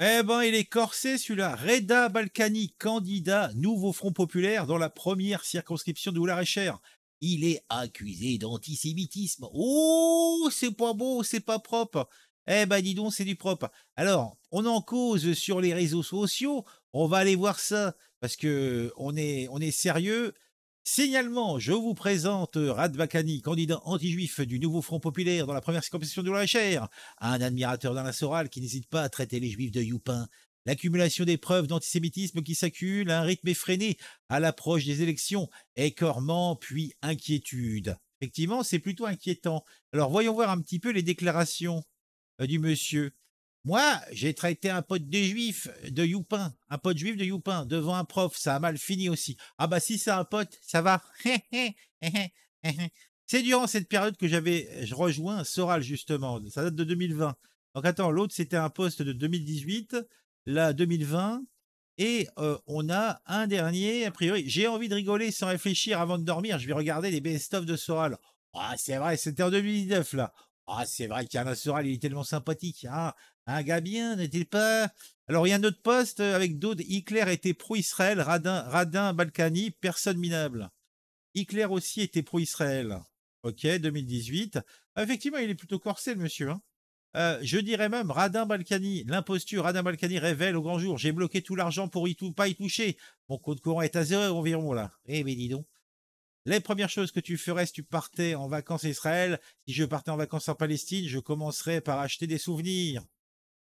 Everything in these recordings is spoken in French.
Eh ben, il est corsé celui-là. Reda Balkani, candidat nouveau Front populaire dans la première circonscription de Oulard-et-Cher. Il est accusé d'antisémitisme. Oh, c'est pas beau, c'est pas propre. Eh ben, dis donc, c'est du propre. Alors, on en cause sur les réseaux sociaux. On va aller voir ça parce que on est, on est sérieux. Signalement, je vous présente euh, Radvakani, candidat anti-juif du nouveau Front Populaire dans la première circonscription de loire un admirateur la Soral qui n'hésite pas à traiter les juifs de Youpin. L'accumulation des preuves d'antisémitisme qui s'accumule à un rythme effréné à l'approche des élections, écorement puis inquiétude. Effectivement, c'est plutôt inquiétant. Alors voyons voir un petit peu les déclarations euh, du monsieur. Moi, j'ai traité un pote de juif de Youpin, un pote juif de Youpin, devant un prof, ça a mal fini aussi. Ah bah si c'est un pote, ça va. c'est durant cette période que j'avais je rejoins Soral justement, ça date de 2020. Donc attends, l'autre c'était un poste de 2018, là 2020, et euh, on a un dernier, a priori, j'ai envie de rigoler sans réfléchir avant de dormir, je vais regarder les best-of de Soral. Ah, c'est vrai, c'était en 2019 là. Ah, c'est vrai qu'il y a sural, il est tellement sympathique. Ah, un gars bien, n'est-il pas Alors, il y a un autre poste euh, avec d'autres. Hitler était pro-Israël, Radin, Radin, Balkany, personne minable. Hitler aussi était pro-Israël. Ok, 2018. Ah, effectivement, il est plutôt corsé, le monsieur. Hein euh, je dirais même Radin Balkany, l'imposture Radin Balkany révèle au grand jour. J'ai bloqué tout l'argent pour y tout, pas y toucher. Mon compte courant est à zéro environ là. Eh mais dis donc les premières choses que tu ferais si tu partais en vacances à Israël, si je partais en vacances en Palestine, je commencerais par acheter des souvenirs.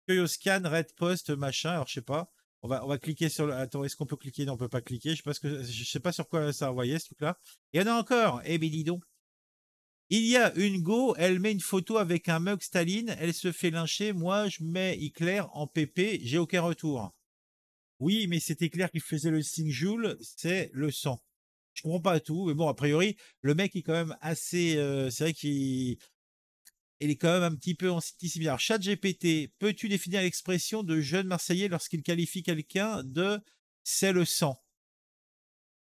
Red Post, machin, alors je sais pas. On va, on va cliquer sur le. Attends, est-ce qu'on peut cliquer Non, on peut pas cliquer. Je sais pas, ce que, je sais pas sur quoi ça envoyait ce truc-là. Il y en a encore. Eh bien, dis donc. Il y a une go, elle met une photo avec un mug Staline, elle se fait lyncher. Moi, je mets Hitler en PP, j'ai aucun retour. Oui, mais c'était clair qu'il faisait le singe Joule, c'est le sang je comprends pas tout, mais bon, a priori, le mec est quand même assez. Euh, c'est vrai qu'il est quand même un petit peu en cité similaire. Chat GPT, peux-tu définir l'expression de jeune Marseillais lorsqu'il qualifie quelqu'un de c'est le sang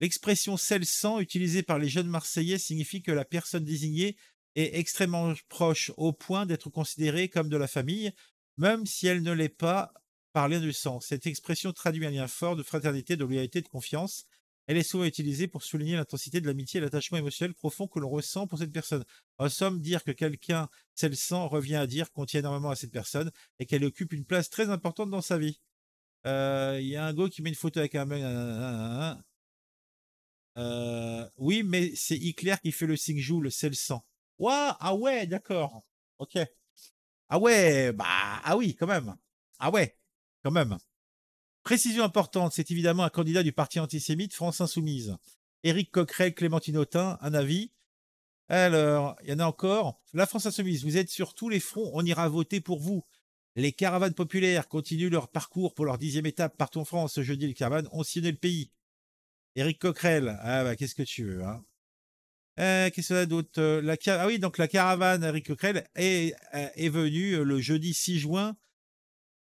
L'expression c'est le sang utilisée par les jeunes Marseillais signifie que la personne désignée est extrêmement proche au point d'être considérée comme de la famille, même si elle ne l'est pas par lien du sang. Cette expression traduit un lien fort de fraternité, de loyalité, de confiance. Elle est souvent utilisée pour souligner l'intensité de l'amitié et l'attachement émotionnel profond que l'on ressent pour cette personne. En somme, dire que quelqu'un sait le sang revient à dire qu'on tient énormément à cette personne et qu'elle occupe une place très importante dans sa vie. Euh, il y a un go qui met une photo avec un mec. Euh, oui, mais c'est Hitler qui fait le signe Joule, c'est le sang. Ouah, ah ouais, d'accord. Ok. Ah ouais, bah, ah oui, quand même. Ah ouais, quand même. Précision importante, c'est évidemment un candidat du parti antisémite France Insoumise. Éric Coquerel, Clémentine Autain, un avis. Alors, il y en a encore. La France Insoumise, vous êtes sur tous les fronts, on ira voter pour vous. Les caravanes populaires continuent leur parcours pour leur dixième étape partout en France. Ce jeudi, les caravanes ont sillonné le pays. Éric Coquerel, ah bah qu'est-ce que tu veux, hein euh, Qu'est-ce que a d'autre euh, la... Ah oui, donc la caravane Éric Coquerel est, euh, est venue euh, le jeudi 6 juin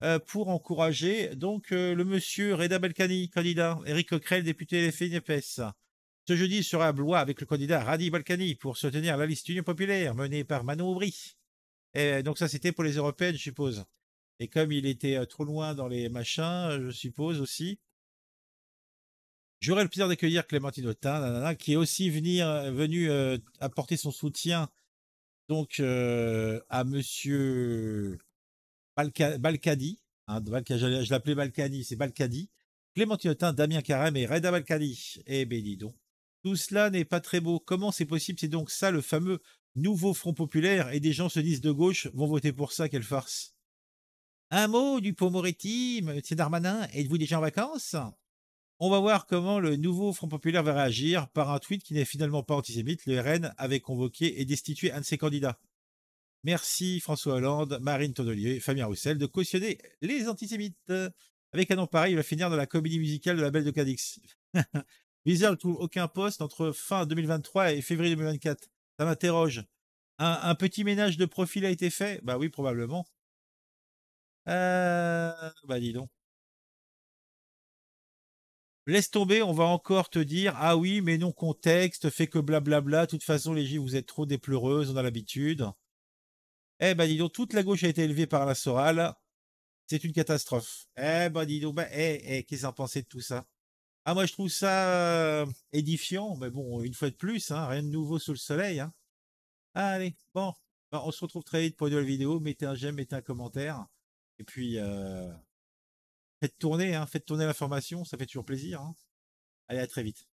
euh, pour encourager donc euh, le monsieur Reda Balkany, candidat, Eric Coquerel, député FNPS. Ce jeudi sera à Blois avec le candidat Radi Balkani pour soutenir la liste Union populaire menée par Manon Aubry. donc ça c'était pour les européennes, je suppose. Et comme il était euh, trop loin dans les machins, je suppose aussi. J'aurai le plaisir d'accueillir Clémentine Autain, qui est aussi venir, venue apporter son soutien donc à Monsieur Balcadi, hein, je, l'appelais Balcadi, c'est Balcadi, Clémentine Damien Carême et Reda Balcadi. Eh ben dis donc, tout cela n'est pas très beau. Comment c'est possible C'est donc ça le fameux nouveau Front populaire et des gens se disent de gauche vont voter pour ça, quelle farce. Un mot du Pomoretti, c'est Darmanin, êtes-vous déjà en vacances On va voir comment le nouveau Front populaire va réagir par un tweet qui n'est finalement pas antisémite. Le RN avait convoqué et destitué un de ses candidats. Merci François Hollande, Marine Tondelier, Fabien Roussel de cautionner les antisémites. Avec un nom pareil, il va finir dans la comédie musicale de la Belle de Cadix. Bizarre trouve aucun poste entre fin 2023 et février 2024. Ça m'interroge. Un, petit ménage de profil a été fait Bah oui, probablement. Euh, bah dis donc. Laisse tomber, on va encore te dire ah oui, mais non contexte, fait que blablabla. De toute façon, les gens vous êtes trop des on a l'habitude. Eh ben dis donc, toute la gauche a été élevée par la Soral. C'est une catastrophe. Eh ben dis donc, ben, eh, eh, qu'est-ce en pensait de tout ça Ah moi je trouve ça euh, édifiant, mais bon, une fois de plus, hein, rien de nouveau sous le soleil. Hein. Allez, bon, ben, on se retrouve très vite pour une nouvelle vidéo. Mettez un j'aime, mettez un commentaire. Et puis, euh, faites tourner, hein, faites tourner l'information, ça fait toujours plaisir. Hein. Allez, à très vite.